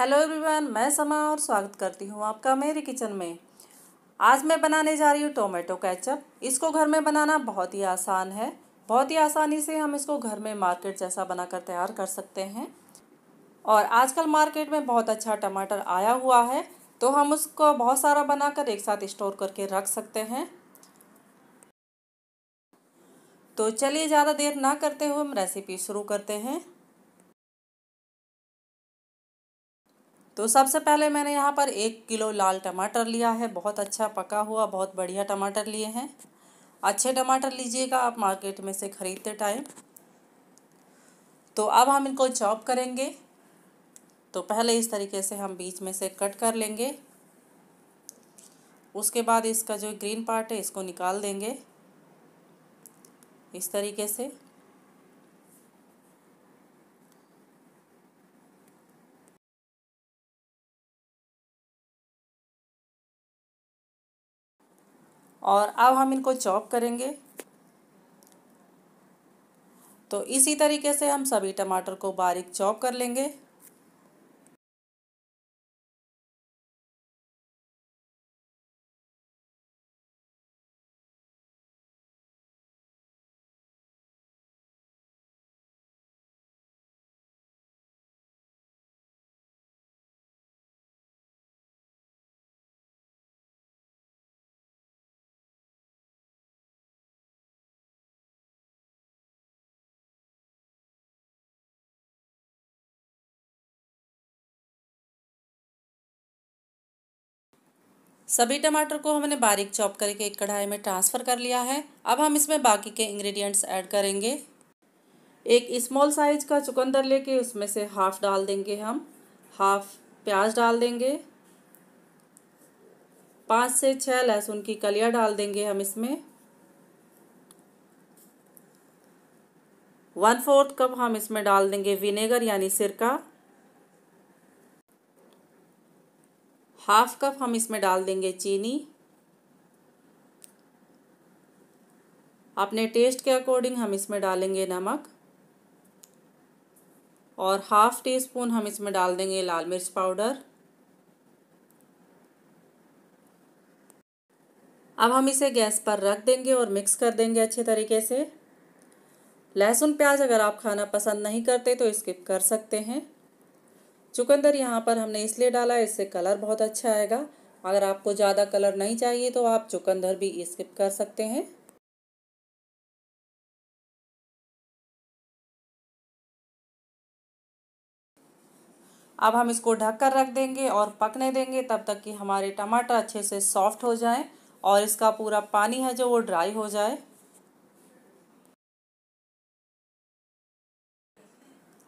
hello everyone मैं समा और स्वागत करती हूँ आपका मेरे किचन में आज मैं बनाने जा रही हूँ टोमेटो केचप इसको घर में बनाना बहुत ही आसान है बहुत ही आसानी से हम इसको घर में मार्केट जैसा बनाकर तैयार कर सकते हैं और आजकल मार्केट में बहुत अच्छा टमाटर आया हुआ है तो हम उसको बहुत सारा बनाकर एक साथ स्टोर करके रख सकते हैं तो चलिए ज़्यादा देर ना करते हुए हम रेसिपी शुरू करते हैं तो सबसे पहले मैंने यहाँ पर एक किलो लाल टमाटर लिया है बहुत अच्छा पका हुआ बहुत बढ़िया टमाटर लिए हैं अच्छे टमाटर लीजिएगा आप मार्केट में से ख़रीदते टाइम तो अब हम इनको चॉप करेंगे तो पहले इस तरीके से हम बीच में से कट कर लेंगे उसके बाद इसका जो ग्रीन पार्ट है इसको निकाल देंगे इस तरीके से और अब हम इनको चॉप करेंगे तो इसी तरीके से हम सभी टमाटर को बारीक चॉप कर लेंगे सभी टमाटर को हमने बारीक चॉप करके एक कढ़ाई में ट्रांसफ़र कर लिया है अब हम इसमें बाकी के इंग्रेडिएंट्स ऐड करेंगे एक स्मॉल साइज का चुकंदर लेके उसमें से हाफ़ डाल देंगे हम हाफ प्याज डाल देंगे पाँच से छः लहसुन की कलियाँ डाल देंगे हम इसमें वन फोर्थ कप हम इसमें डाल देंगे विनेगर यानी सिरका हाफ कप हम इसमें डाल देंगे चीनी अपने टेस्ट के अकॉर्डिंग हम इसमें डालेंगे नमक और हाफ टी स्पून हम इसमें डाल देंगे लाल मिर्च पाउडर अब हम इसे गैस पर रख देंगे और मिक्स कर देंगे अच्छे तरीके से लहसुन प्याज अगर आप खाना पसंद नहीं करते तो स्किप कर सकते हैं चुकंदर यहाँ पर हमने इसलिए डाला इससे कलर बहुत अच्छा आएगा अगर आपको ज़्यादा कलर नहीं चाहिए तो आप चुकंदर भी स्किप कर सकते हैं अब हम इसको ढक कर रख देंगे और पकने देंगे तब तक कि हमारे टमाटर अच्छे से सॉफ्ट हो जाएं और इसका पूरा पानी है जो वो ड्राई हो जाए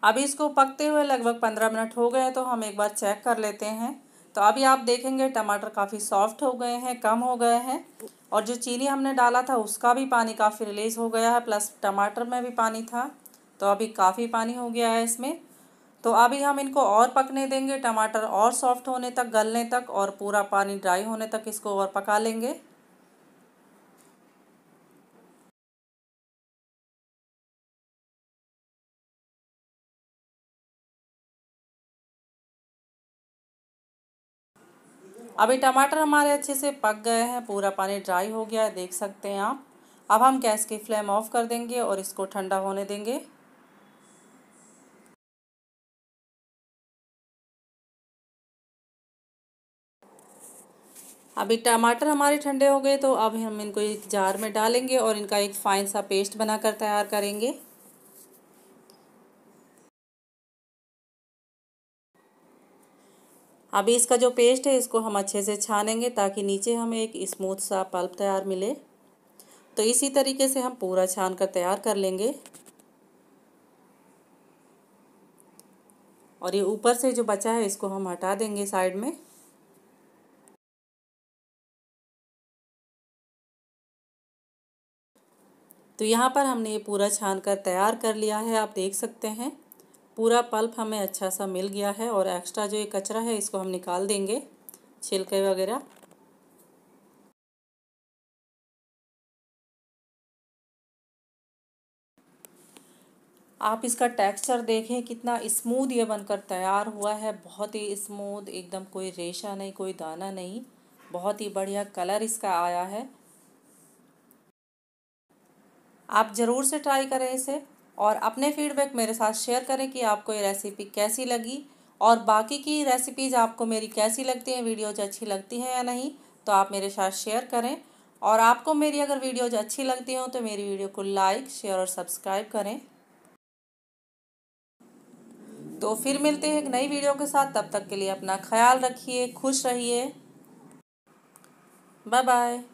अभी इसको पकते हुए लगभग पंद्रह मिनट हो गए तो हम एक बार चेक कर लेते हैं तो अभी आप देखेंगे टमाटर काफ़ी सॉफ्ट हो गए हैं कम हो गए हैं और जो चीनी हमने डाला था उसका भी पानी काफ़ी रिलीज़ हो गया है प्लस टमाटर में भी पानी था तो अभी काफ़ी पानी हो गया है इसमें तो अभी हम इनको और पकने देंगे टमाटर और सॉफ्ट होने तक गलने तक और पूरा पानी ड्राई होने तक इसको और पका लेंगे अभी टमाटर हमारे अच्छे से पक गए हैं पूरा पानी ड्राई हो गया है देख सकते हैं आप अब हम गैस की फ्लेम ऑफ कर देंगे और इसको ठंडा होने देंगे अभी टमाटर हमारे ठंडे हो गए तो अब हम इनको एक जार में डालेंगे और इनका एक फ़ाइन सा पेस्ट बनाकर तैयार करेंगे अभी इसका जो पेस्ट है इसको हम अच्छे से छानेंगे ताकि नीचे हमें एक स्मूथ सा पल्प तैयार मिले तो इसी तरीके से हम पूरा छान कर तैयार कर लेंगे और ये ऊपर से जो बचा है इसको हम हटा देंगे साइड में तो यहाँ पर हमने ये पूरा छान कर तैयार कर लिया है आप देख सकते हैं पूरा पल्प हमें अच्छा सा मिल गया है और एक्स्ट्रा जो ये कचरा है इसको हम निकाल देंगे छिलके वगैरह आप इसका टेक्सचर देखें कितना स्मूथ ये बनकर तैयार हुआ है बहुत ही स्मूथ एकदम कोई रेशा नहीं कोई दाना नहीं बहुत ही बढ़िया कलर इसका आया है आप ज़रूर से ट्राई करें इसे और अपने फीडबैक मेरे साथ शेयर करें कि आपको ये रेसिपी कैसी लगी और बाकी की रेसिपीज़ आपको मेरी कैसी लगती हैं वीडियोज अच्छी लगती हैं या नहीं तो आप मेरे साथ शेयर करें और आपको मेरी अगर वीडियोज अच्छी लगती हो तो मेरी वीडियो को लाइक शेयर और सब्सक्राइब करें तो फिर मिलते हैं एक नई वीडियो के साथ तब तक के लिए अपना ख्याल रखिए खुश रहिए बाय बाय